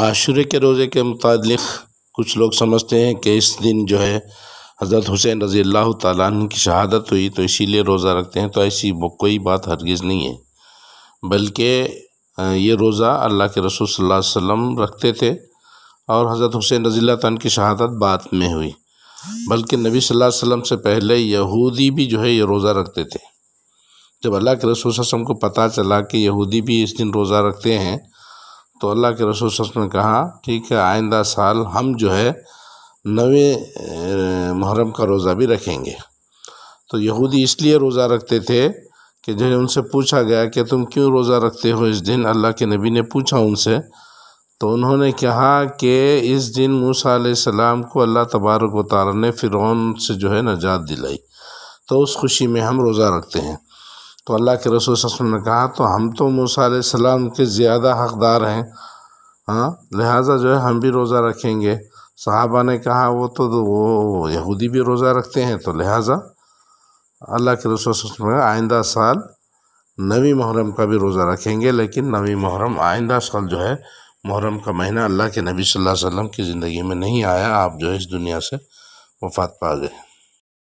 आशुरे के रोज़े के मतलब कुछ लोग समझते हैं कि इस दिन जो है हज़रत हुसैन रज़ी अल्लाह तन की शहादत हुई तो इसीलिए रोज़ा रखते हैं तो ऐसी कोई बात हरगिज़ नहीं है बल्कि ये रोज़ा अल्लाह के रसूल सल्लल्लाहु अलैहि वसल्लम रखते थे और हज़रत हुसैन रज़ी अल्लाह तन की शहादत बाद में हुई बल्कि नबी सल्लल्लाहु अलैहि वसल्लम से पहले यहूदी भी जो है ये रोज़ा रखते थे जब अल्लाह के रसूल वसम को पता चला कि यहूदी भी इस दिन रोज़ा रखते हैं तो अल्लाह के रसूल ने कहा ठीक है आइंदा साल हम जो है नवे मुहर्रम का रोज़ा भी रखेंगे तो यहूदी इसलिए रोज़ा रखते थे कि जो उनसे पूछा गया कि तुम क्यों रोज़ा रखते हो इस दिन अल्लाह के नबी ने पूछा उनसे तो उन्होंने कहा कि इस दिन मूसा सलाम को अल्लाह तबारक व ताली ने फ़िरौन से जो है नजात दिलाई तो उस खुशी में हम रोज़ा रखते हैं तो अल्लाह के रसूल वसम ने कहा तो हम तो मूसा सलाम के ज़्यादा हकदार हैं हाँ लिहाजा जो है हम भी रोज़ा रखेंगे साहबा ने कहा वो तो वो यहूदी भी रोज़ा रखते हैं तो लिहाजा अल्लाह के रसूल ने आइंदा साल नवी मुहर्रम का भी रोज़ा रखेंगे लेकिन नवी मुहर्रम आइंदा साल जो है मुहर्रम का महीना अल्लाह के नबी सल्लल्लाहु अलैहि वसल्लम की ज़िंदगी में नहीं आया आप जो है इस दुनिया से वफात पा गए